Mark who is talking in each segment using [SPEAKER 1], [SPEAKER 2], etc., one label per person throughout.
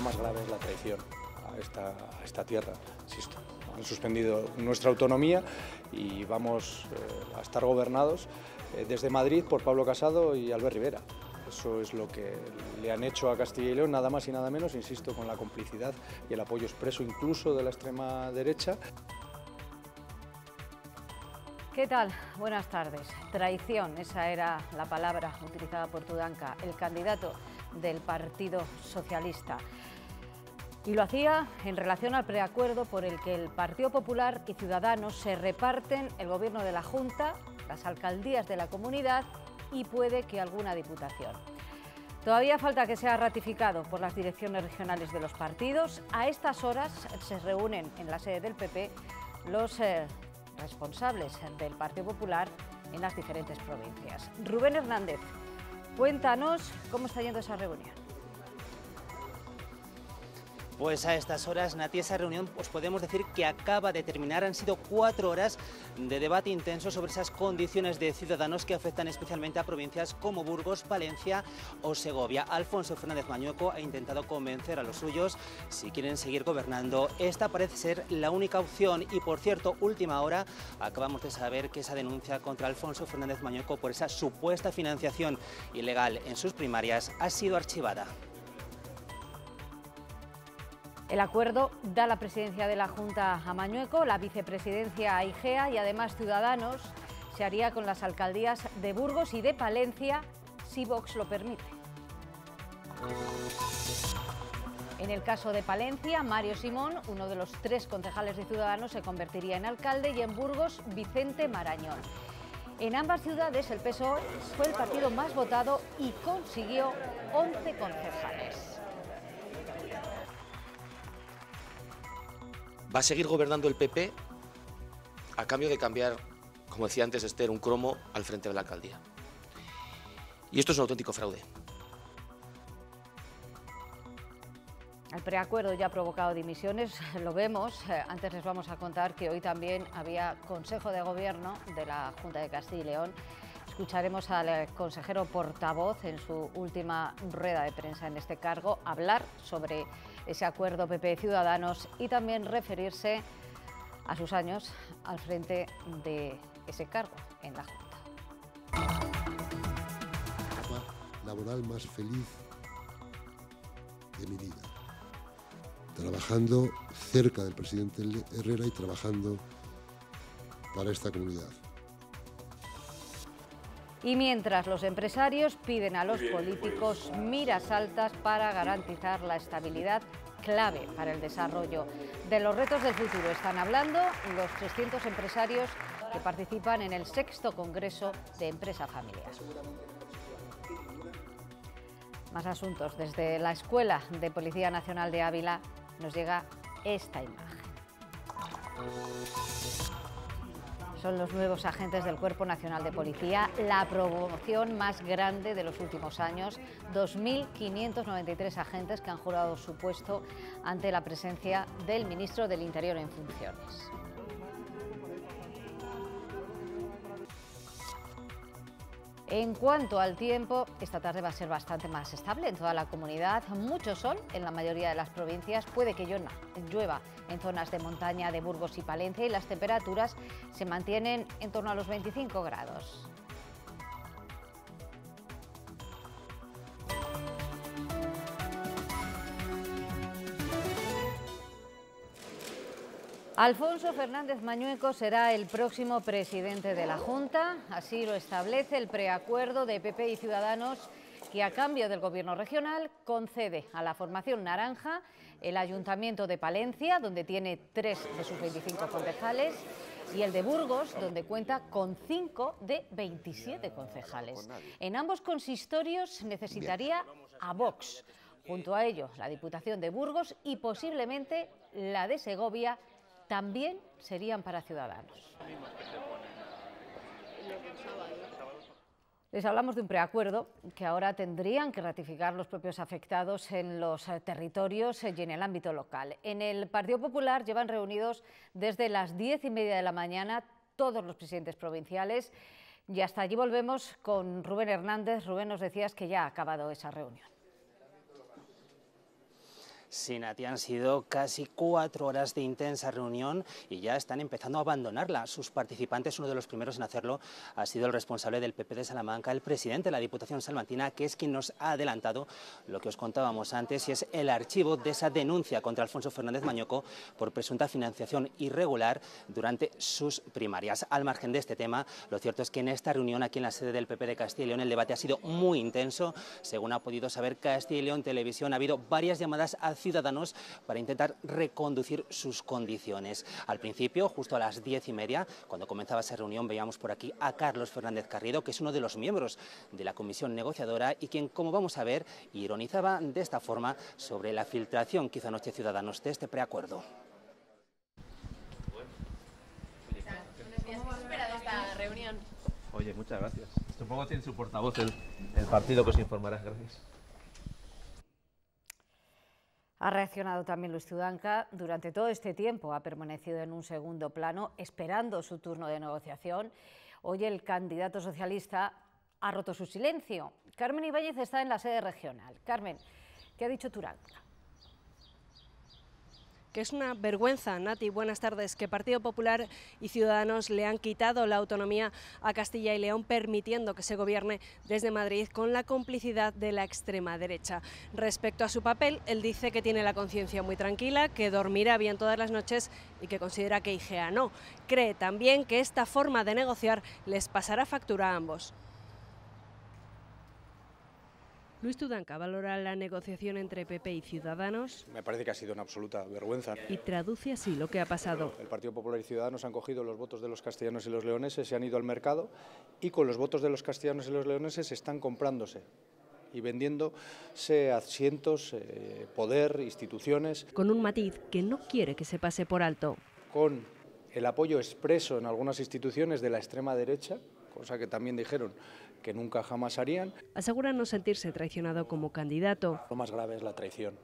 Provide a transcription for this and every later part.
[SPEAKER 1] más grave es la traición a esta, tierra. Insisto, han suspendido nuestra autonomía y vamos eh, a estar gobernados eh, desde Madrid por Pablo Casado y Albert Rivera. Eso es lo que le han hecho a Castilla y León, nada más y nada menos, insisto, con la complicidad y el apoyo expreso incluso de la extrema derecha.
[SPEAKER 2] ¿Qué tal? Buenas tardes. Traición, esa era la palabra utilizada por Tudanca, el candidato del Partido Socialista. Y lo hacía en relación al preacuerdo por el que el Partido Popular y Ciudadanos se reparten el gobierno de la Junta, las alcaldías de la comunidad y puede que alguna diputación. Todavía falta que sea ratificado por las direcciones regionales de los partidos. A estas horas se reúnen en la sede del PP los eh, responsables del Partido Popular en las diferentes provincias. Rubén Hernández, cuéntanos cómo está yendo esa reunión.
[SPEAKER 3] Pues a estas horas, Nati, esa reunión pues podemos decir que acaba de terminar. Han sido cuatro horas de debate intenso sobre esas condiciones de ciudadanos que afectan especialmente a provincias como Burgos, Valencia o Segovia. Alfonso Fernández Mañueco ha intentado convencer a los suyos si quieren seguir gobernando. Esta parece ser la única opción y, por cierto, última hora, acabamos de saber que esa denuncia contra Alfonso Fernández Mañueco por esa supuesta financiación ilegal en sus primarias ha sido archivada.
[SPEAKER 2] El acuerdo da la presidencia de la Junta a Mañueco, la vicepresidencia a IGEA y además Ciudadanos se haría con las alcaldías de Burgos y de Palencia si Vox lo permite. En el caso de Palencia, Mario Simón, uno de los tres concejales de Ciudadanos, se convertiría en alcalde y en Burgos, Vicente Marañón. En ambas ciudades el PSOE fue el partido más votado y consiguió 11 concejales.
[SPEAKER 1] ¿Va a seguir gobernando el PP a cambio de cambiar, como decía antes Esther, un cromo al frente de la alcaldía? Y esto es un auténtico fraude.
[SPEAKER 2] El preacuerdo ya ha provocado dimisiones, lo vemos. Eh, antes les vamos a contar que hoy también había Consejo de Gobierno de la Junta de Castilla y León. Escucharemos al eh, consejero portavoz en su última rueda de prensa en este cargo hablar sobre ese acuerdo PP-Ciudadanos y también referirse a sus años al frente de ese cargo en la Junta.
[SPEAKER 4] La laboral más feliz de mi vida, trabajando cerca del presidente Herrera y trabajando para esta comunidad.
[SPEAKER 2] Y mientras los empresarios piden a los políticos pues, miras altas para garantizar la estabilidad clave para el desarrollo. De los retos del futuro están hablando los 300 empresarios que participan en el sexto Congreso de Empresa Familiar. Más asuntos. Desde la Escuela de Policía Nacional de Ávila nos llega esta imagen son los nuevos agentes del Cuerpo Nacional de Policía, la promoción más grande de los últimos años, 2.593 agentes que han jurado su puesto ante la presencia del ministro del Interior en funciones. En cuanto al tiempo, esta tarde va a ser bastante más estable en toda la comunidad. Mucho sol en la mayoría de las provincias. Puede que llueva en zonas de montaña de Burgos y Palencia y las temperaturas se mantienen en torno a los 25 grados. Alfonso Fernández Mañueco será el próximo presidente de la Junta, así lo establece el preacuerdo de PP y Ciudadanos que a cambio del Gobierno regional concede a la formación naranja el Ayuntamiento de Palencia, donde tiene tres de sus 25 concejales, y el de Burgos, donde cuenta con cinco de 27 concejales. En ambos consistorios necesitaría a Vox, junto a ello la Diputación de Burgos y posiblemente la de Segovia también serían para ciudadanos. Les hablamos de un preacuerdo que ahora tendrían que ratificar los propios afectados en los eh, territorios eh, y en el ámbito local. En el Partido Popular llevan reunidos desde las diez y media de la mañana todos los presidentes provinciales y hasta allí volvemos con Rubén Hernández. Rubén, nos decías que ya ha acabado esa reunión.
[SPEAKER 3] Sinati han sido casi cuatro horas de intensa reunión y ya están empezando a abandonarla. Sus participantes, uno de los primeros en hacerlo, ha sido el responsable del PP de Salamanca, el presidente de la Diputación Salmantina, que es quien nos ha adelantado lo que os contábamos antes y es el archivo de esa denuncia contra Alfonso Fernández Mañoco por presunta financiación irregular durante sus primarias. Al margen de este tema, lo cierto es que en esta reunión aquí en la sede del PP de Castilla y León el debate ha sido muy intenso. Según ha podido saber Castilla y León Televisión, ha habido varias llamadas a ciudadanos para intentar reconducir sus condiciones. Al principio, justo a las diez y media, cuando comenzaba esa reunión, veíamos por aquí a Carlos Fernández Carrido, que es uno de los miembros de la comisión negociadora y quien, como vamos a ver, ironizaba de esta forma sobre la filtración que hizo anoche Ciudadanos de este preacuerdo. Oye, muchas gracias. Supongo que tiene su portavoz el, el partido que os informará. Gracias.
[SPEAKER 2] Ha reaccionado también Luis Tudanca. Durante todo este tiempo ha permanecido en un segundo plano, esperando su turno de negociación. Hoy el candidato socialista ha roto su silencio. Carmen Ibáñez está en la sede regional. Carmen, ¿qué ha dicho Turanca? que es
[SPEAKER 5] una vergüenza, Nati, buenas tardes, que Partido Popular y Ciudadanos le han quitado la autonomía a Castilla y León, permitiendo que se gobierne desde Madrid con la complicidad de la extrema derecha. Respecto a su papel, él dice que tiene la conciencia muy tranquila, que dormirá bien todas las noches y que considera que IGEA no. Cree también que esta forma de negociar les pasará factura a ambos. Luis Tudanca valora la negociación entre PP y Ciudadanos.
[SPEAKER 1] Me parece que ha sido una absoluta vergüenza. Y traduce así lo que ha pasado. El Partido Popular y Ciudadanos han cogido los votos de los castellanos y los leoneses, se han ido al mercado y con los votos de los castellanos y los leoneses están comprándose y vendiéndose asientos, eh, poder, instituciones. Con un matiz que no quiere
[SPEAKER 5] que se pase por alto.
[SPEAKER 1] Con el apoyo expreso en algunas instituciones de la extrema derecha, cosa que también dijeron que nunca jamás harían. ...aseguran no sentirse traicionado como candidato. Lo más grave es la traición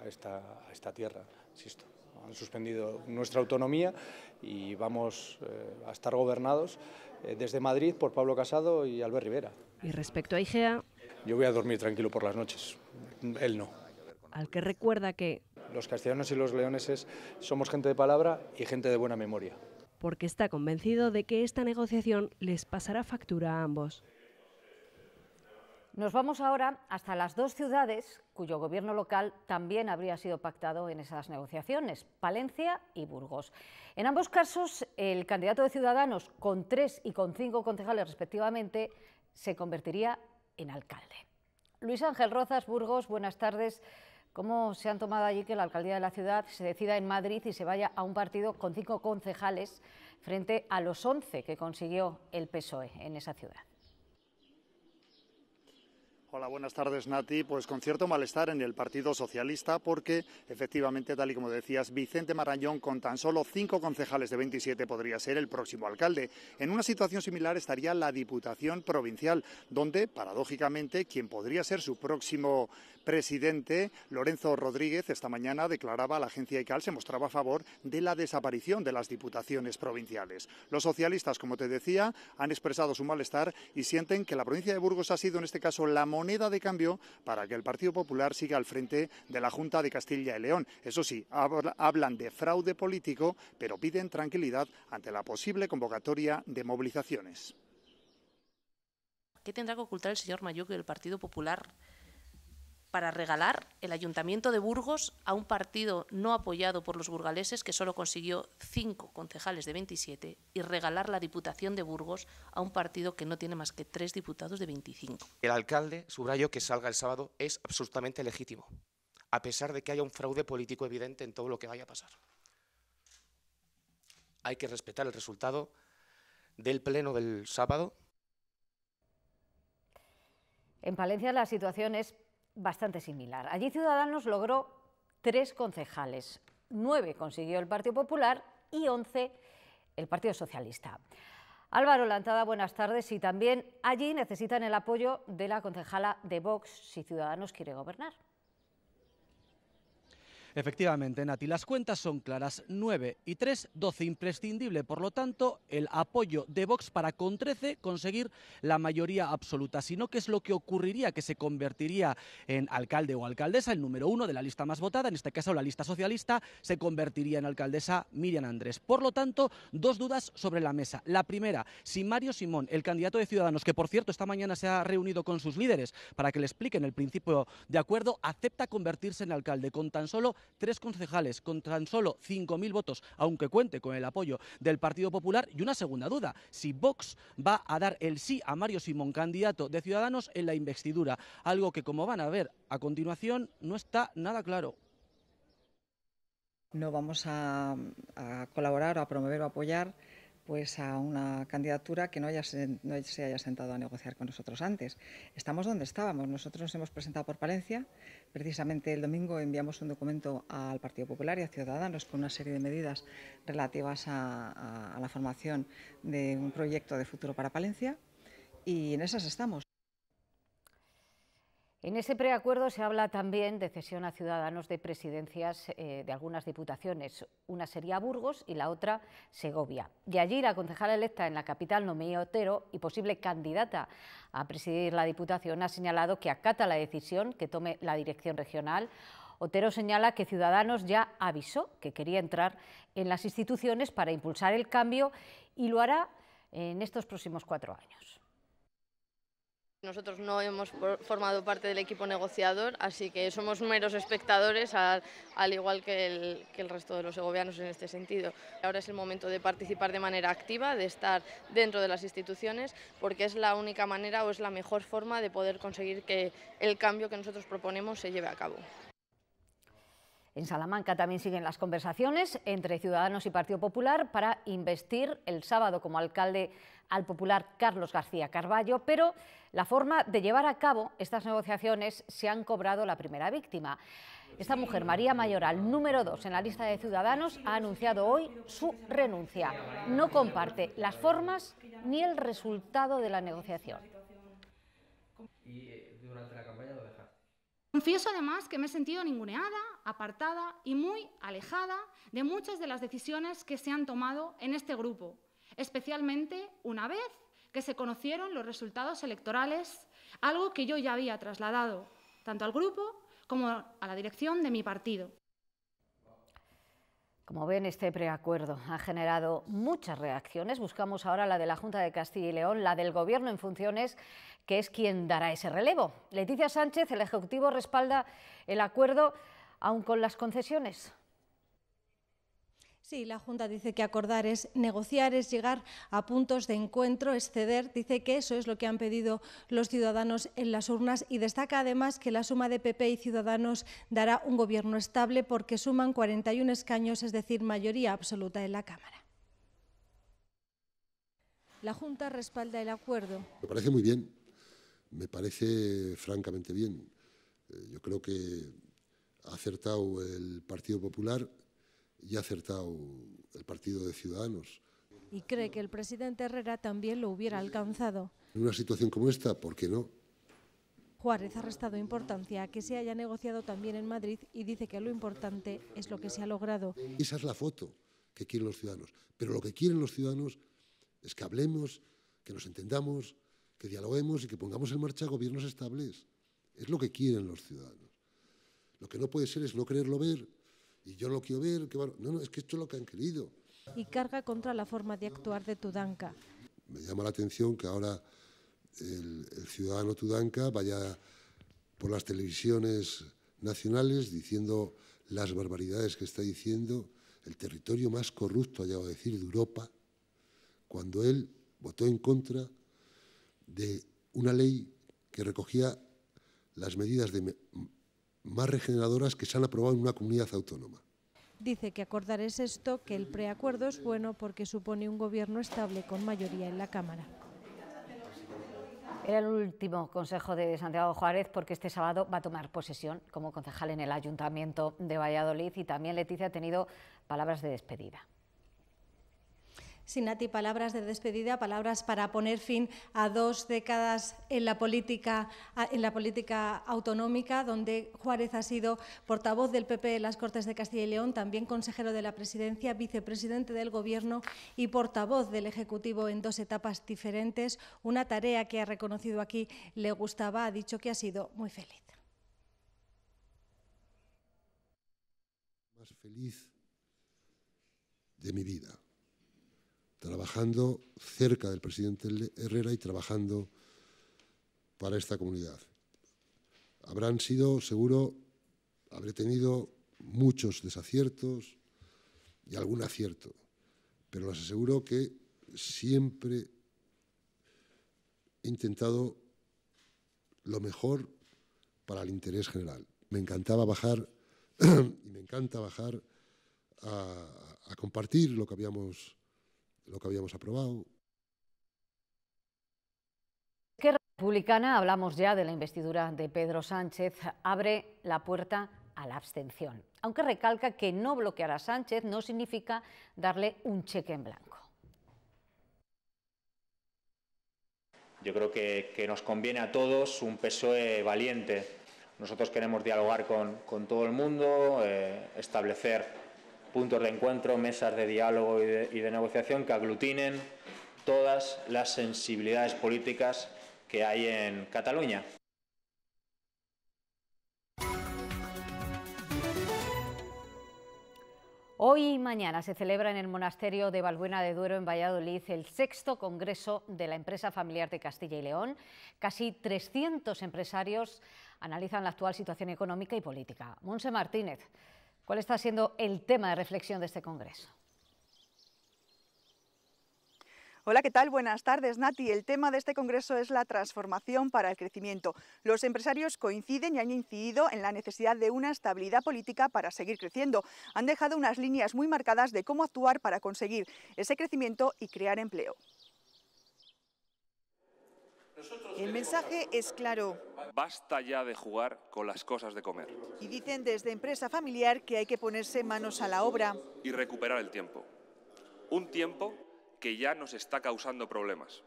[SPEAKER 1] a esta, tierra, insisto. Han suspendido nuestra autonomía y vamos eh, a estar gobernados eh, desde Madrid por Pablo Casado y Albert Rivera. Y respecto a IGEA... Yo voy a dormir tranquilo por las noches, él no. Al que recuerda que... Los castellanos y los leoneses somos gente de palabra y gente de buena memoria
[SPEAKER 5] porque está convencido de que esta negociación les pasará factura a ambos.
[SPEAKER 2] Nos vamos ahora hasta las dos ciudades cuyo gobierno local también habría sido pactado en esas negociaciones, Palencia y Burgos. En ambos casos, el candidato de Ciudadanos, con tres y con cinco concejales respectivamente, se convertiría en alcalde. Luis Ángel Rozas, Burgos, buenas tardes. ¿Cómo se han tomado allí que la alcaldía de la ciudad se decida en Madrid y se vaya a un partido con cinco concejales frente a los once que consiguió el PSOE en esa ciudad?
[SPEAKER 1] Hola, buenas tardes, Nati. Pues con cierto malestar en el Partido Socialista, porque efectivamente, tal y como decías, Vicente Marañón, con tan solo cinco concejales de 27, podría ser el próximo alcalde. En una situación similar estaría la Diputación Provincial, donde, paradójicamente, quien podría ser su próximo presidente Lorenzo Rodríguez esta mañana declaraba a la agencia ICAL se mostraba a favor de la desaparición de las diputaciones provinciales. Los socialistas, como te decía, han expresado su malestar y sienten que la provincia de Burgos ha sido en este caso la moneda de cambio para que el Partido Popular siga al frente de la Junta de Castilla y León. Eso sí, hablan de fraude político, pero piden tranquilidad ante la posible convocatoria de movilizaciones.
[SPEAKER 6] ¿Qué tendrá que ocultar el señor Mayuque del Partido Popular para regalar el Ayuntamiento de Burgos a un partido no apoyado por los burgaleses que solo consiguió cinco concejales de 27 y regalar la Diputación de Burgos a un partido que no tiene más que tres diputados de 25.
[SPEAKER 1] El alcalde, subrayo que salga el sábado, es absolutamente legítimo, a pesar de que haya un fraude político evidente en todo lo que vaya a pasar. Hay que respetar el resultado del pleno del sábado.
[SPEAKER 2] En Valencia la situación es bastante similar. Allí Ciudadanos logró tres concejales, nueve consiguió el Partido Popular y once el Partido Socialista. Álvaro Lantada, buenas tardes. Y también allí necesitan el apoyo de la concejala de Vox si Ciudadanos quiere gobernar.
[SPEAKER 7] Efectivamente, Nati, las cuentas son claras. 9 y 3, 12 imprescindible. Por lo tanto, el apoyo de Vox para con 13 conseguir la mayoría absoluta. Si no, ¿qué es lo que ocurriría, que se convertiría en alcalde o alcaldesa, el número uno de la lista más votada, en este caso la lista socialista, se convertiría en alcaldesa Miriam Andrés. Por lo tanto, dos dudas sobre la mesa. La primera, si Mario Simón, el candidato de Ciudadanos, que por cierto esta mañana se ha reunido con sus líderes para que le expliquen el principio de acuerdo, acepta convertirse en alcalde con tan solo tres concejales con tan solo 5.000 votos, aunque cuente con el apoyo del Partido Popular. Y una segunda duda, si Vox va a dar el sí a Mario Simón, candidato de Ciudadanos en la investidura, algo que como van a ver a continuación no está nada claro
[SPEAKER 8] no vamos a, colaborar a promover o a apoyar pues a una candidatura que no, haya, no se haya sentado a negociar con nosotros antes. Estamos donde estábamos. Nosotros nos hemos presentado por Palencia. Precisamente el domingo enviamos un documento al Partido Popular y a Ciudadanos con una serie de medidas relativas a la formación de un proyecto de futuro para Palencia. Y en esas estamos. En ese preacuerdo se
[SPEAKER 2] habla también de cesión a ciudadanos de presidencias eh, de algunas diputaciones. Una sería Burgos y la otra Segovia. Y allí la concejala electa en la capital, Noemí Otero, y posible candidata a presidir la diputación, ha señalado que acata la decisión que tome la dirección regional. Otero señala que Ciudadanos ya avisó que quería entrar en las instituciones para impulsar el cambio y lo hará en estos próximos cuatro años.
[SPEAKER 6] Nosotros no hemos formado parte del equipo negociador, así que somos meros espectadores, al, igual que el, resto de los segovianos en este sentido. Ahora es el momento de participar de manera activa, de estar dentro de las instituciones, porque es la única manera o es la mejor forma de poder conseguir que el cambio que nosotros proponemos se lleve a cabo.
[SPEAKER 2] En Salamanca también siguen las conversaciones entre Ciudadanos y Partido Popular para investir el sábado como alcalde al popular Carlos García Carballo, pero la forma de llevar a cabo estas negociaciones se han cobrado la primera víctima. Esta mujer, María Mayoral, número dos en la lista de ciudadanos, ha anunciado hoy su renuncia. No comparte las formas ni el resultado de la negociación.
[SPEAKER 9] Confieso además que me he sentido ninguneada, apartada y muy alejada de muchas de las decisiones que se han tomado en este grupo especialmente una vez que se conocieron los resultados electorales, algo que yo ya había trasladado tanto al grupo como a la dirección de mi partido.
[SPEAKER 2] Como ven, este preacuerdo ha generado muchas reacciones. Buscamos ahora la de la Junta de Castilla y León, la del Gobierno en funciones, que es quien dará ese relevo. Leticia Sánchez, el Ejecutivo respalda el acuerdo, aun con las concesiones.
[SPEAKER 9] Sí, la Junta dice que acordar es negociar, es llegar a puntos de encuentro, es ceder. Dice que eso es lo que han pedido los ciudadanos en las urnas y destaca además que la suma de PP y Ciudadanos dará un gobierno estable porque suman 41 escaños, es decir, mayoría absoluta en la Cámara. La Junta respalda el acuerdo.
[SPEAKER 4] Me parece muy bien, me parece francamente bien. Eh, yo creo que ha acertado el Partido Popular y ha acertado el partido de Ciudadanos.
[SPEAKER 9] ¿Y cree que el presidente Herrera también lo hubiera alcanzado?
[SPEAKER 4] En una situación como esta, ¿por qué no?
[SPEAKER 9] Juárez ha restado importancia a que se haya negociado también en Madrid y dice que lo importante es lo que se ha logrado.
[SPEAKER 4] Esa es la foto que quieren los ciudadanos. Pero lo que quieren los ciudadanos es que hablemos, que nos entendamos, que dialoguemos y que pongamos en marcha gobiernos estables. Es lo que quieren los ciudadanos. Lo que no puede ser es no quererlo ver y yo lo quiero ver, que no, no, es que esto es lo que han querido.
[SPEAKER 9] Y carga contra la forma de actuar de Tudanca.
[SPEAKER 4] Me llama la atención que ahora el, ciudadano Tudanca vaya por las televisiones nacionales diciendo las barbaridades que está diciendo el territorio más corrupto, ha llegado a decir, de Europa, cuando él votó en contra de una ley que recogía las medidas de más regeneradoras que se han aprobado en una comunidad autónoma.
[SPEAKER 9] Dice que acordar es esto, que el preacuerdo es bueno porque supone un gobierno estable con mayoría en la Cámara.
[SPEAKER 2] Era el último consejo de Santiago Juárez porque este sábado va a tomar posesión como concejal en el Ayuntamiento de Valladolid y también Leticia ha tenido palabras de despedida. Sinati, palabras de despedida, palabras para poner fin
[SPEAKER 9] a dos décadas en la política, en la política autonómica, donde Juárez ha sido portavoz del PP en las Cortes de Castilla y León, también consejero de la Presidencia, vicepresidente del Gobierno y portavoz del Ejecutivo en dos etapas diferentes. Una tarea que ha reconocido aquí le gustaba, ha dicho que ha sido muy feliz.
[SPEAKER 4] Más feliz de mi vida trabajando cerca del presidente Herrera y trabajando para esta comunidad. Habrán sido, seguro, habré tenido muchos desaciertos y algún acierto, pero les aseguro que siempre he intentado lo mejor para el interés general. Me encantaba bajar y me encanta bajar a, a compartir lo que habíamos lo que habíamos aprobado.
[SPEAKER 2] ¿Qué republicana, hablamos ya de la investidura de Pedro Sánchez, abre la puerta a la abstención? Aunque recalca que no bloquear a Sánchez no significa darle un cheque en blanco.
[SPEAKER 1] Yo creo que, nos conviene a todos un PSOE valiente. Nosotros queremos dialogar con, todo el mundo, eh, establecer puntos de encuentro, mesas de diálogo y de, negociación que aglutinen todas las sensibilidades políticas que hay en Cataluña.
[SPEAKER 2] Hoy y mañana se celebra en el Monasterio de Balbuena de Duero, en Valladolid, el sexto Congreso de la Empresa Familiar de Castilla y León. Casi 300 empresarios analizan la actual situación económica y política. Monse Martínez ¿Cuál está siendo el tema de reflexión de este Congreso?
[SPEAKER 8] Hola, ¿qué tal? Buenas tardes, Nati. El tema de este congreso es la transformación para el crecimiento. Los empresarios coinciden y han incidido en la necesidad de una estabilidad política para seguir creciendo. Han dejado unas líneas muy marcadas de cómo actuar para conseguir ese crecimiento y crear empleo. El mensaje es claro.
[SPEAKER 10] Basta ya de jugar con las cosas de comer. Y
[SPEAKER 8] dicen desde empresa familiar que hay que ponerse manos a la obra.
[SPEAKER 10] Y recuperar el tiempo. Un tiempo que ya nos está causando problemas.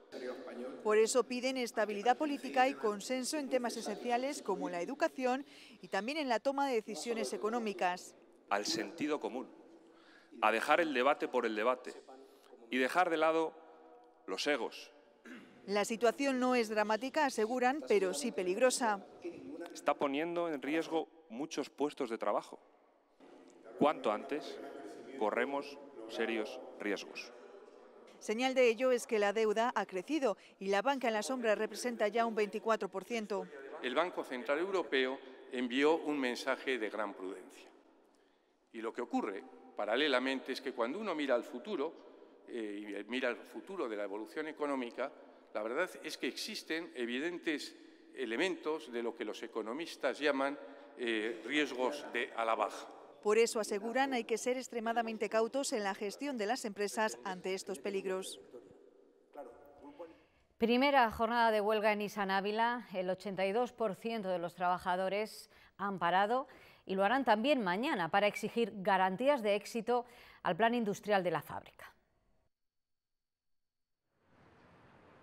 [SPEAKER 8] Por eso piden estabilidad política y consenso en temas esenciales como la educación y también en la toma de decisiones económicas.
[SPEAKER 10] Al sentido común, a dejar el debate por el debate y dejar de lado los egos,
[SPEAKER 8] la situación no es dramática, aseguran, pero sí peligrosa.
[SPEAKER 10] Está poniendo en riesgo muchos puestos de trabajo. Cuanto antes corremos serios riesgos.
[SPEAKER 8] Señal de ello es que la deuda ha crecido y la banca en la sombra representa ya un 24%.
[SPEAKER 1] El Banco Central Europeo envió un mensaje de gran prudencia. Y lo que ocurre, paralelamente, es que cuando uno mira al futuro, eh, y mira el futuro de la evolución económica, la verdad es que existen evidentes elementos de lo que los economistas llaman eh, riesgos de a
[SPEAKER 8] Por eso aseguran hay que ser extremadamente cautos en la gestión de las empresas ante estos peligros. Primera
[SPEAKER 2] jornada de huelga en Isanávila. El 82% de los trabajadores han parado y lo harán también mañana para exigir garantías de éxito al plan industrial de la fábrica.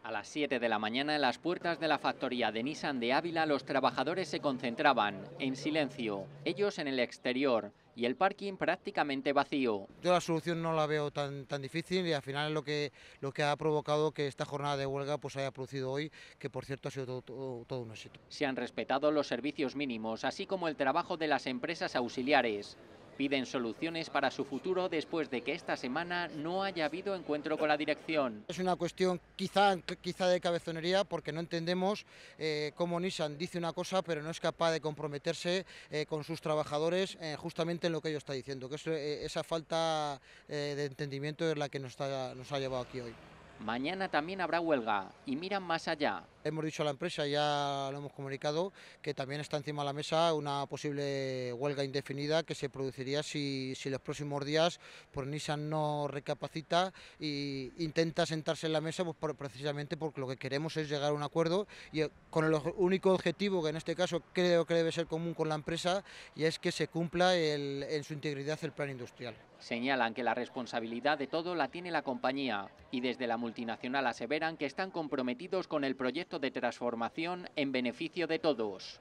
[SPEAKER 11] A las 7 de la mañana, en las puertas de la factoría de Nissan de Ávila, los trabajadores se concentraban, en silencio, ellos en el exterior y el parking prácticamente vacío.
[SPEAKER 12] Yo la solución no la veo tan, tan difícil y al final es lo que, lo que ha provocado que esta jornada de huelga pues haya producido hoy, que por cierto ha sido todo un éxito.
[SPEAKER 11] Se han respetado los servicios mínimos, así como el trabajo de las empresas auxiliares. Piden soluciones para su futuro después de que esta semana
[SPEAKER 12] no haya habido
[SPEAKER 11] encuentro con la dirección.
[SPEAKER 12] Es una cuestión quizá, quizá de cabezonería porque no entendemos eh, cómo Nissan dice una cosa pero no es capaz de comprometerse eh, con sus trabajadores eh, justamente en lo que ellos está diciendo, que esa falta de entendimiento es la que nos ha llevado aquí hoy.
[SPEAKER 11] Mañana también habrá huelga y miran más allá.
[SPEAKER 12] Hemos dicho a la empresa, ya lo hemos comunicado, que también está encima de la mesa una posible huelga indefinida que se produciría si, si los próximos días por pues, Nissan no recapacita e intenta sentarse en la mesa pues, precisamente porque lo que queremos es llegar a un acuerdo y eh, con el único objetivo que en este caso creo que debe ser común con la empresa y es que se cumpla en su integridad el plan industrial.
[SPEAKER 11] Señalan que la responsabilidad de todo la tiene la compañía y desde la multinacional aseveran que están comprometidos con el proyecto de transformación en beneficio de todos.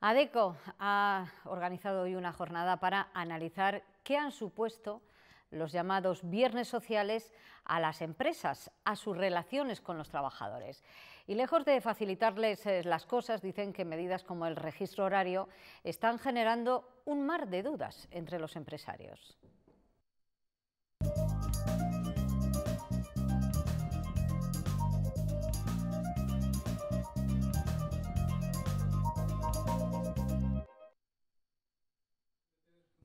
[SPEAKER 2] ADECO ha organizado hoy una jornada para analizar qué han supuesto los llamados viernes sociales a las empresas, a sus relaciones con los trabajadores. Y lejos de facilitarles eh, las cosas, dicen que medidas como el registro horario están generando un mar de dudas entre los empresarios.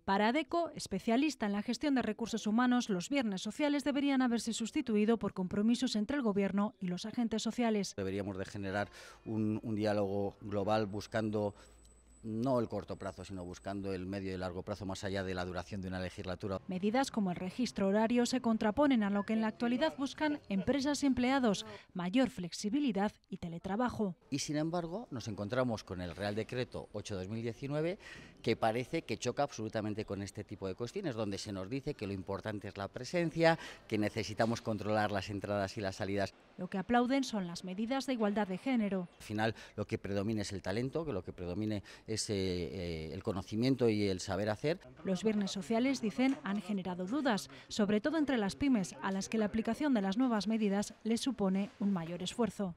[SPEAKER 9] Para ADECO, especialista en la gestión de recursos humanos, los viernes sociales deberían haberse sustituido por compromisos entre el Gobierno y los agentes sociales.
[SPEAKER 11] Deberíamos de generar un, un diálogo global buscando no el corto plazo, sino buscando el medio y largo plazo más allá de la duración de una legislatura.
[SPEAKER 9] Medidas como el registro horario se contraponen a lo que en la actualidad buscan empresas y empleados, mayor flexibilidad y teletrabajo.
[SPEAKER 11] Y sin embargo, nos encontramos con el Real Decreto 8-2019 que parece que choca absolutamente con este tipo de cuestiones, donde se nos dice que lo importante es la presencia, que necesitamos controlar las entradas y las salidas.
[SPEAKER 9] Lo que aplauden son las medidas de igualdad de género.
[SPEAKER 11] Al final, lo que predomina es el talento, que lo que predomine es eh, el conocimiento y el saber hacer.
[SPEAKER 9] Los viernes sociales, dicen, han generado dudas, sobre todo entre las pymes, a las que la aplicación de las nuevas medidas les supone un mayor esfuerzo.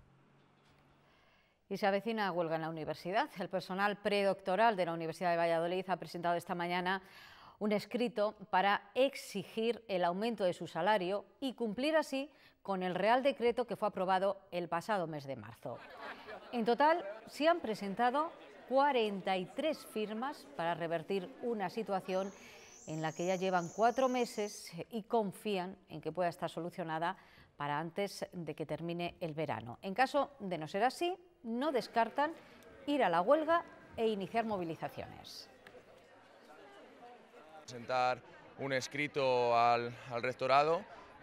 [SPEAKER 2] Y se avecina huelga en la universidad. El personal predoctoral de la Universidad de Valladolid ha presentado esta mañana un escrito para exigir el aumento de su salario y cumplir así con el Real Decreto que fue aprobado el pasado mes de marzo. En total, se han presentado 43 firmas para revertir una situación en la que ya llevan cuatro meses y confían en que pueda estar solucionada para antes de que termine el verano. En caso de no ser así, no descartan ir a la huelga e iniciar movilizaciones.
[SPEAKER 1] Presentar un escrito al,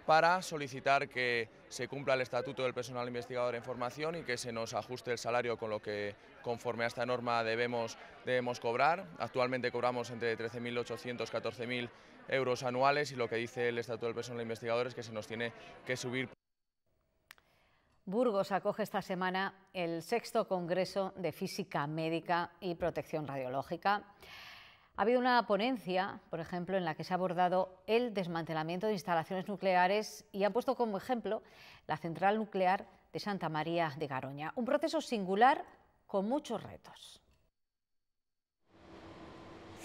[SPEAKER 1] para solicitar que se cumpla el Estatuto del Personal Investigador en Formación y que se nos ajuste el salario con lo que conforme a esta norma debemos, debemos cobrar. Actualmente cobramos entre 13.800 y 14.000 euros anuales y lo que dice el Estatuto del Personal Investigador es que se nos tiene que subir.
[SPEAKER 2] Burgos acoge esta semana el sexto Congreso de Física Médica y Protección Radiológica. Ha habido una ponencia, por ejemplo, en la que se ha abordado el desmantelamiento de instalaciones nucleares y ha puesto como ejemplo la central nuclear de Santa María de Garoña. Un proceso singular con muchos retos.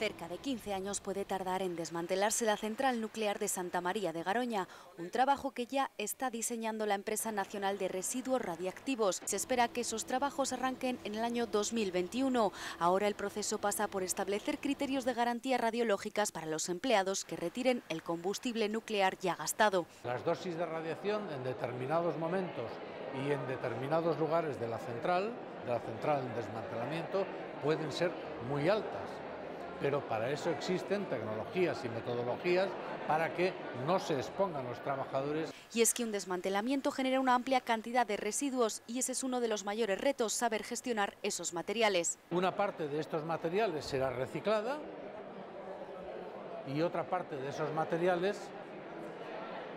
[SPEAKER 13] Cerca de 15 años puede tardar en desmantelarse la central nuclear de Santa María de Garoña, un trabajo que ya está diseñando la empresa nacional de residuos radiactivos. Se espera que esos trabajos arranquen en el año 2021. Ahora el proceso pasa por establecer criterios de garantía radiológicas para los empleados que retiren el combustible nuclear ya gastado.
[SPEAKER 1] Las dosis de radiación en determinados momentos y en determinados lugares de la central, de la central en desmantelamiento, pueden ser muy altas pero para eso existen tecnologías y metodologías para que no se expongan los trabajadores.
[SPEAKER 13] Y es que un desmantelamiento genera una amplia cantidad de residuos y ese es uno de los mayores retos, saber gestionar esos materiales.
[SPEAKER 1] Una parte de estos materiales será reciclada y otra parte de esos materiales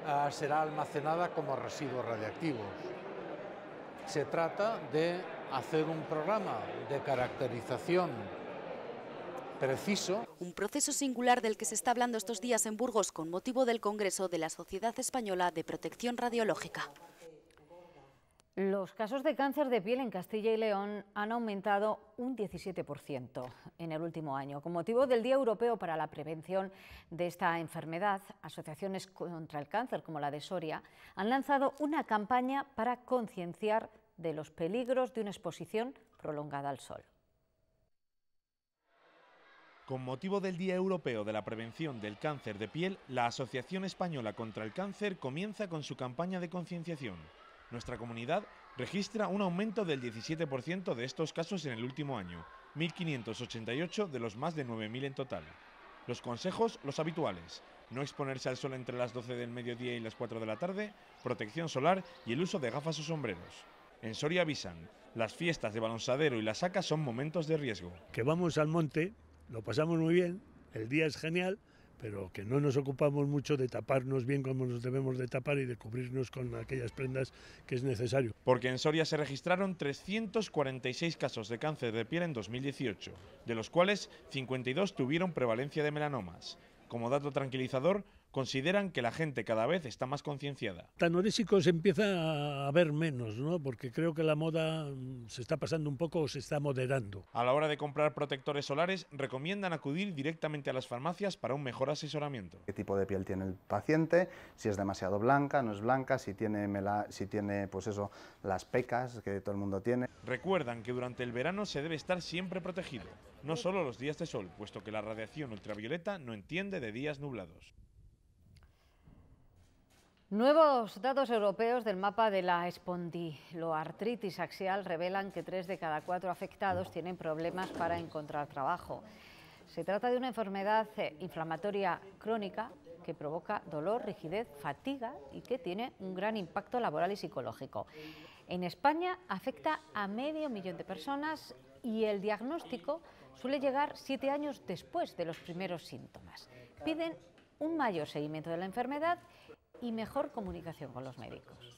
[SPEAKER 1] ah, será almacenada como residuos radiactivos. Se trata de hacer un programa de caracterización preciso. Un proceso
[SPEAKER 13] singular del que se está hablando estos días en Burgos con motivo del Congreso de la Sociedad Española de Protección Radiológica.
[SPEAKER 2] Los casos de cáncer de piel en Castilla y León han aumentado un 17% en el último año. Con motivo del Día Europeo para la Prevención de esta enfermedad, asociaciones contra el cáncer como la de Soria han lanzado una campaña para concienciar de los peligros de una exposición prolongada al sol.
[SPEAKER 10] Con motivo del Día Europeo de la Prevención del Cáncer de Piel, la Asociación Española contra el Cáncer comienza con su campaña de concienciación. Nuestra comunidad registra un aumento del 17% de estos casos en el último año, 1.588 de los más de 9.000 en total. Los consejos, los habituales. No exponerse al sol entre las 12 del mediodía y las 4 de la tarde, protección solar y el uso de gafas o sombreros. En Soria avisan, las fiestas de balonsadero y la saca son momentos de riesgo. Que vamos al monte, lo pasamos muy bien, el día es genial, pero que no nos ocupamos
[SPEAKER 4] mucho de taparnos bien como nos debemos de tapar y de cubrirnos con aquellas prendas que es necesario.
[SPEAKER 10] Porque en Soria se registraron 346 casos de cáncer de piel en 2018, de los cuales 52 tuvieron prevalencia de melanomas. Como dato tranquilizador, consideran que la gente cada vez está más concienciada.
[SPEAKER 4] Tan empieza a ver menos, ¿no? Porque creo que la moda mm, se está pasando un poco o se está moderando.
[SPEAKER 10] A la hora de comprar protectores solares, recomiendan acudir directamente a las farmacias para un mejor asesoramiento.
[SPEAKER 4] ¿Qué tipo
[SPEAKER 1] de piel tiene el paciente? Si es demasiado blanca, no es blanca, si tiene, si tiene pues eso, las pecas que todo el mundo tiene.
[SPEAKER 10] Recuerdan que durante el verano se debe estar siempre protegido, no solo los días de sol, puesto que la radiación ultravioleta no entiende de días nublados.
[SPEAKER 2] Nuevos datos europeos del mapa de la espondiloartritis axial revelan que tres de cada cuatro afectados tienen problemas para encontrar trabajo. Se trata de una enfermedad eh, inflamatoria crónica que provoca dolor, rigidez, fatiga y que tiene un gran impacto laboral y psicológico. En España afecta a medio millón de personas y el diagnóstico suele llegar siete años después de los primeros síntomas. Piden un mayor seguimiento de la enfermedad y mejor comunicación con los médicos.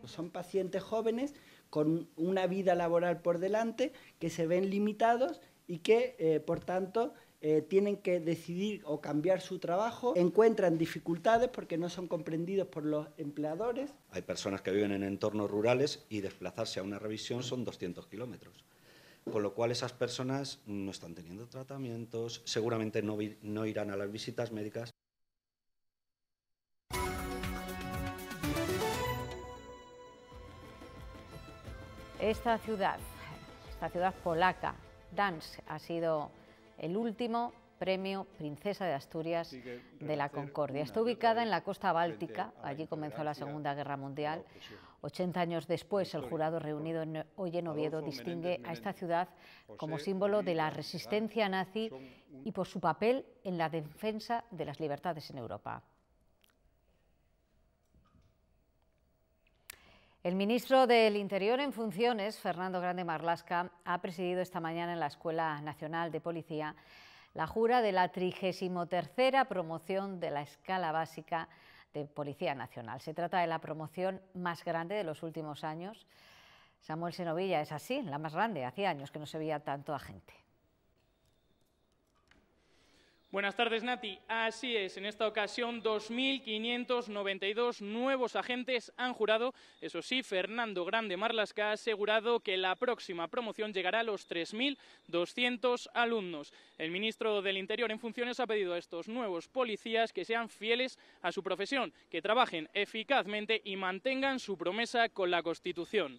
[SPEAKER 3] Pues son pacientes jóvenes con una vida laboral por delante que se ven limitados y que, eh, por tanto, eh, tienen que decidir o cambiar su trabajo, encuentran dificultades porque no son comprendidos por los empleadores. Hay personas que viven en entornos rurales y desplazarse a una revisión son 200 kilómetros. Con lo cual esas personas no están teniendo tratamientos, seguramente no irán a las visitas médicas.
[SPEAKER 2] Esta ciudad, esta ciudad polaca, Dansk, ha sido el último premio Princesa de Asturias de la Concordia. Está ubicada en la costa báltica, allí comenzó la Segunda Guerra Mundial. 80 años después, el jurado reunido hoy en Oviedo distingue a esta ciudad como símbolo de la resistencia nazi y por su papel en la defensa de las libertades en Europa. El ministro del Interior en funciones, Fernando Grande Marlasca, ha presidido esta mañana en la Escuela Nacional de Policía la jura de la 33 promoción de la escala básica de Policía Nacional. Se trata de la promoción más grande de los últimos años. Samuel Senovilla es así, la más grande. Hacía años que no se veía tanto a gente.
[SPEAKER 1] Buenas tardes, Nati. Así es, en esta ocasión 2.592 nuevos agentes han jurado. Eso sí, Fernando Grande Marlasca ha asegurado que la próxima promoción llegará a los 3.200 alumnos. El ministro del Interior en funciones ha pedido a estos nuevos policías que sean fieles a su profesión, que trabajen eficazmente y mantengan su promesa con la Constitución.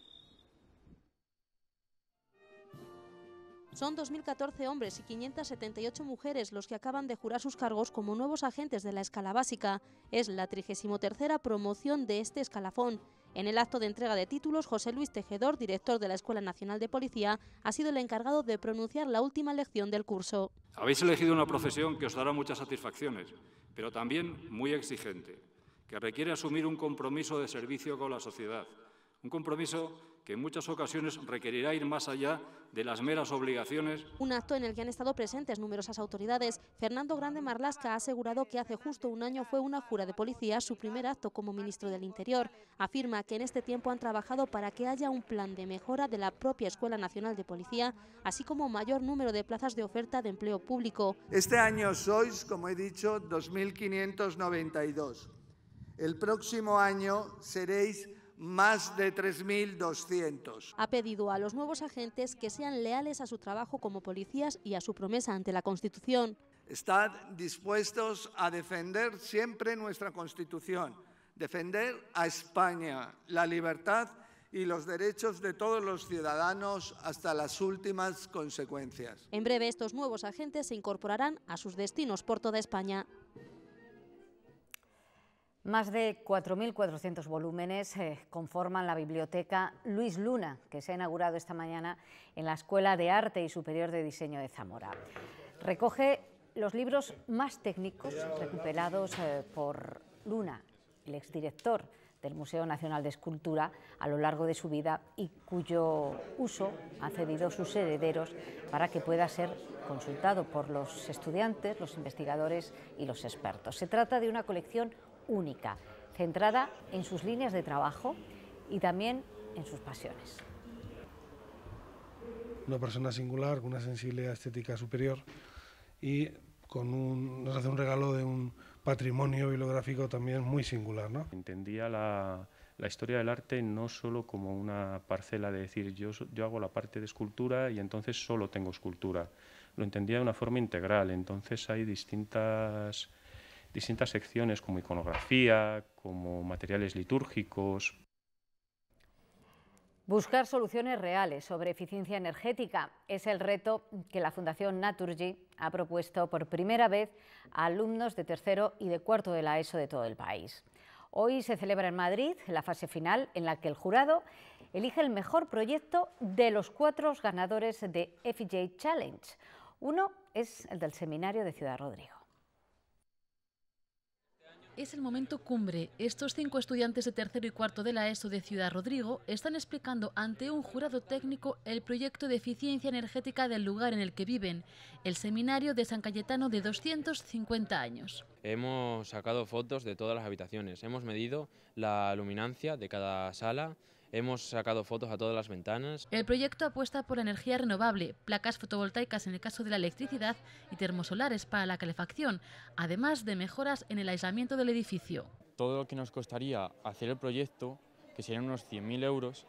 [SPEAKER 14] Son 2.014 hombres y 578 mujeres los que acaban de jurar sus cargos como nuevos agentes de la escala básica. Es la 33 promoción de este escalafón. En el acto de entrega de títulos, José Luis Tejedor, director de la Escuela Nacional de Policía, ha sido el encargado de pronunciar la última lección del curso.
[SPEAKER 1] Habéis elegido una profesión que os dará muchas satisfacciones, pero también muy exigente, que requiere asumir un compromiso de servicio con la sociedad un compromiso que en muchas ocasiones requerirá ir más allá de las meras obligaciones.
[SPEAKER 14] Un acto en el que han estado presentes numerosas autoridades. Fernando Grande Marlasca ha asegurado que hace justo un año fue una jura de policía su primer acto como ministro del Interior. Afirma que en este tiempo han trabajado para que haya un plan de mejora de la propia Escuela Nacional de Policía, así como mayor número de plazas de oferta de empleo público.
[SPEAKER 1] Este año sois, como he dicho, 2.592. El próximo año seréis más de 3.200.
[SPEAKER 14] Ha pedido a los nuevos agentes que sean leales a su trabajo como policías y a su promesa ante la Constitución.
[SPEAKER 1] Están dispuestos a defender siempre nuestra Constitución, defender a España, la libertad y los derechos de todos los ciudadanos hasta las últimas consecuencias.
[SPEAKER 14] En breve estos nuevos agentes se incorporarán a sus destinos por toda España.
[SPEAKER 2] Más de 4.400 volúmenes eh, conforman la biblioteca Luis Luna, que se ha inaugurado esta mañana en la Escuela de Arte y Superior de Diseño de Zamora. Recoge los libros más técnicos recuperados eh, por Luna, el exdirector del Museo Nacional de Escultura a lo largo de su vida y cuyo uso ha cedido sus herederos para que pueda ser consultado por los estudiantes, los investigadores y los expertos. Se trata de una colección única, centrada en sus líneas de trabajo y también en sus pasiones.
[SPEAKER 4] Una persona singular, con una sensibilidad estética superior y con un, nos hace un regalo de un patrimonio bibliográfico también muy singular. ¿no?
[SPEAKER 10] Entendía la, la historia del arte no solo como una parcela de decir yo, yo hago la parte de escultura y entonces solo tengo escultura. Lo entendía de una forma integral, entonces hay distintas distintas secciones como iconografía, como materiales litúrgicos.
[SPEAKER 2] Buscar soluciones reales sobre eficiencia energética es el reto que la Fundación Naturgy ha propuesto por primera vez a alumnos de tercero y de cuarto de la ESO de todo el país. Hoy se celebra en Madrid la fase final en la que el jurado elige el mejor proyecto de los cuatro ganadores de FJ Challenge. Uno es el del seminario de Ciudad Rodrigo.
[SPEAKER 6] Es el momento cumbre. Estos cinco estudiantes de tercero y cuarto de la ESO de Ciudad Rodrigo están explicando ante un jurado técnico el proyecto de eficiencia energética del lugar en el que viven, el seminario de San Cayetano de 250 años.
[SPEAKER 1] Hemos sacado fotos de todas las habitaciones, hemos medido la luminancia de cada sala, Hemos sacado fotos a todas las ventanas.
[SPEAKER 6] El proyecto apuesta por energía renovable, placas fotovoltaicas en el caso de la electricidad y termosolares para la calefacción, además de mejoras en el aislamiento del edificio.
[SPEAKER 1] Todo lo que nos costaría hacer el proyecto, que
[SPEAKER 10] serían unos 100.000 euros,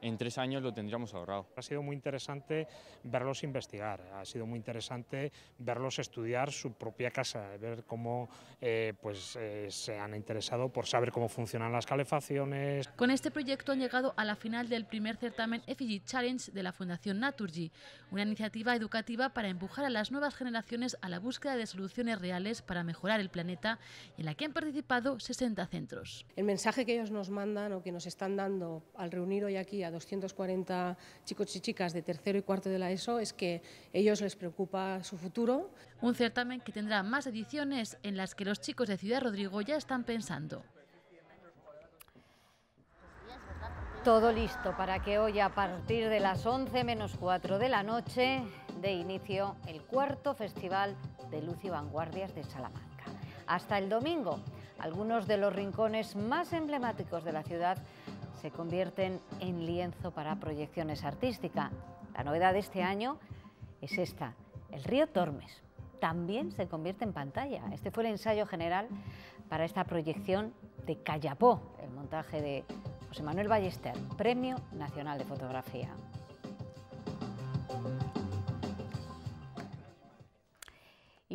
[SPEAKER 10] en tres años lo tendríamos ahorrado. Ha sido muy interesante verlos investigar, ha sido muy interesante verlos estudiar su propia casa, ver cómo eh, pues, eh, se han interesado por saber cómo funcionan las calefacciones. Con
[SPEAKER 6] este proyecto han llegado a la final del primer certamen FG Challenge de la Fundación Naturgy, una iniciativa educativa para empujar a las nuevas generaciones a la búsqueda de soluciones reales para mejorar el planeta, en la que han participado 60 centros.
[SPEAKER 9] El mensaje que ellos nos mandan o que nos están dando al reunir hoy aquí a 240 chicos y chicas de tercero y cuarto de la ESO
[SPEAKER 6] es que ellos les preocupa su futuro. Un certamen que tendrá más ediciones en las que los chicos de Ciudad Rodrigo ya están pensando.
[SPEAKER 2] Todo listo para que hoy a partir de las 11 menos 4 de la noche de inicio el cuarto Festival de Luz y Vanguardias de Salamanca. Hasta el domingo, algunos de los rincones más emblemáticos de la ciudad se convierten en lienzo para proyecciones artísticas. La novedad de este año es esta, el río Tormes. También se convierte en pantalla. Este fue el ensayo general para esta proyección de Callapó, el montaje de José Manuel Ballester, Premio Nacional de Fotografía.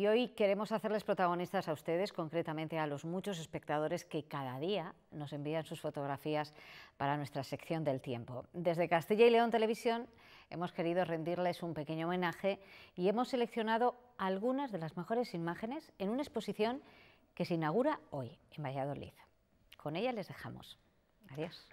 [SPEAKER 2] Y hoy queremos hacerles protagonistas a ustedes, concretamente a los muchos espectadores que cada día nos envían sus fotografías para nuestra sección del tiempo. Desde Castilla y León Televisión hemos querido rendirles un pequeño homenaje y hemos seleccionado algunas de las mejores imágenes en una exposición que se inaugura hoy en Valladolid. Con ella les dejamos. Adiós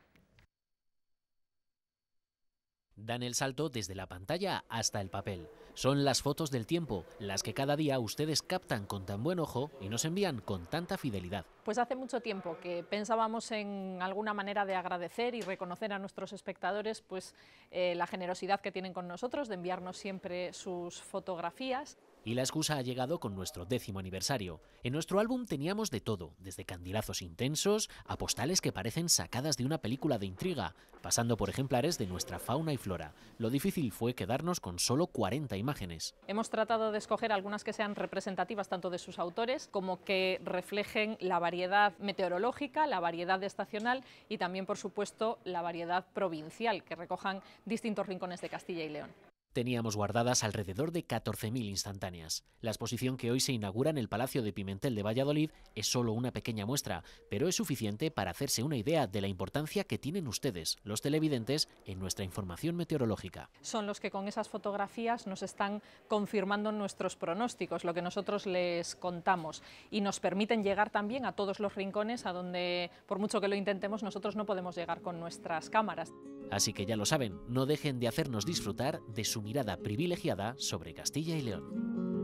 [SPEAKER 7] dan el salto desde la pantalla hasta el papel. Son las fotos del tiempo, las que cada día ustedes captan con tan buen ojo y nos envían con tanta fidelidad.
[SPEAKER 15] Pues hace mucho tiempo que pensábamos en alguna manera de agradecer y reconocer a nuestros espectadores pues, eh, la generosidad que tienen con nosotros, de enviarnos siempre sus fotografías.
[SPEAKER 7] Y la excusa ha llegado con nuestro décimo aniversario. En nuestro álbum teníamos de todo, desde candilazos intensos a postales que parecen sacadas de una película de intriga, pasando por ejemplares de nuestra fauna y flora. Lo difícil fue quedarnos con solo 40 imágenes.
[SPEAKER 15] Hemos tratado de escoger algunas que sean representativas tanto de sus autores como que reflejen la variedad meteorológica, la variedad estacional y también, por supuesto, la variedad provincial, que recojan distintos rincones de Castilla y León
[SPEAKER 7] teníamos guardadas alrededor de 14.000 instantáneas. La exposición que hoy se inaugura en el Palacio de Pimentel de Valladolid es solo una pequeña muestra, pero es suficiente para hacerse una idea de la importancia que tienen ustedes, los televidentes, en nuestra información meteorológica.
[SPEAKER 15] Son los que con esas fotografías nos están confirmando nuestros pronósticos, lo que nosotros les contamos, y nos permiten llegar también a todos los rincones a donde, por mucho que lo intentemos, nosotros no podemos llegar con nuestras cámaras.
[SPEAKER 7] Así que ya lo saben, no dejen de hacernos disfrutar de su mirada privilegiada sobre Castilla y León.